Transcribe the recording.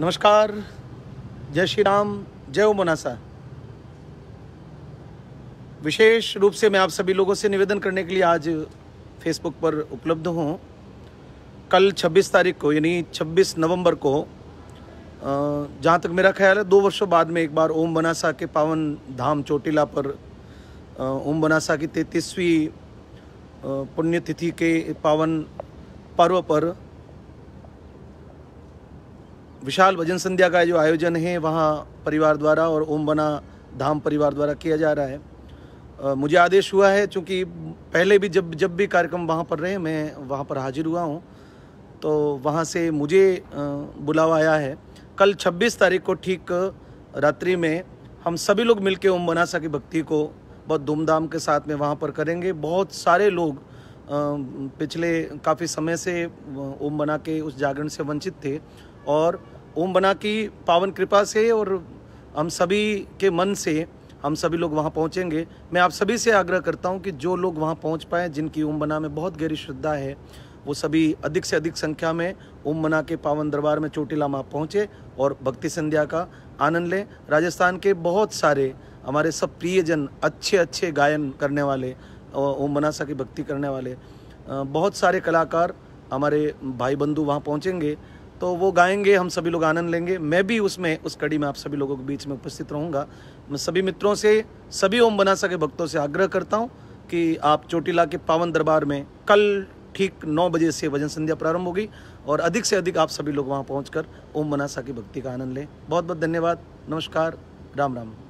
नमस्कार जय श्री राम जय ओ मोनासा विशेष रूप से मैं आप सभी लोगों से निवेदन करने के लिए आज फेसबुक पर उपलब्ध हूँ कल 26 तारीख को यानी 26 नवंबर को जहाँ तक मेरा ख्याल है दो वर्षों बाद में एक बार ओम बनासा के पावन धाम चोटिला पर ओम बनासा की तैतीसवीं पुण्यतिथि के पावन पर्व पर विशाल भजन संध्या का जो आयोजन है वहाँ परिवार द्वारा और ओम बना धाम परिवार द्वारा किया जा रहा है मुझे आदेश हुआ है चूँकि पहले भी जब जब भी कार्यक्रम वहाँ पर रहे मैं वहाँ पर हाजिर हुआ हूँ तो वहाँ से मुझे बुलावा आया है कल 26 तारीख को ठीक रात्रि में हम सभी लोग मिलकर ओम बनासा की भक्ति को बहुत धूमधाम के साथ में वहाँ पर करेंगे बहुत सारे लोग पिछले काफ़ी समय से ओम बना के उस जागरण से वंचित थे और ओम बना की पावन कृपा से और हम सभी के मन से हम सभी लोग वहाँ पहुँचेंगे मैं आप सभी से आग्रह करता हूँ कि जो लोग वहाँ पहुँच पाएँ जिनकी ओम बना में बहुत गहरी श्रद्धा है वो सभी अधिक से अधिक संख्या में ओम मना के पावन दरबार में चोटीला माँ पहुँचे और भक्ति संध्या का आनंद लें राजस्थान के बहुत सारे हमारे सब प्रियजन अच्छे अच्छे गायन करने वाले ओम सा की भक्ति करने वाले बहुत सारे कलाकार हमारे भाई बंधु वहाँ पहुँचेंगे तो वो गाएंगे हम सभी लोग आनंद लेंगे मैं भी उसमें उस कड़ी में आप सभी लोगों के बीच में उपस्थित रहूँगा मैं सभी मित्रों से सभी ओम बना सके भक्तों से आग्रह करता हूँ कि आप चोटीला के पावन दरबार में कल ठीक नौ बजे से वजन संध्या प्रारंभ होगी और अधिक से अधिक आप सभी लोग वहाँ पहुँच ओम मनासा की भक्ति का आनंद लें बहुत बहुत धन्यवाद नमस्कार राम राम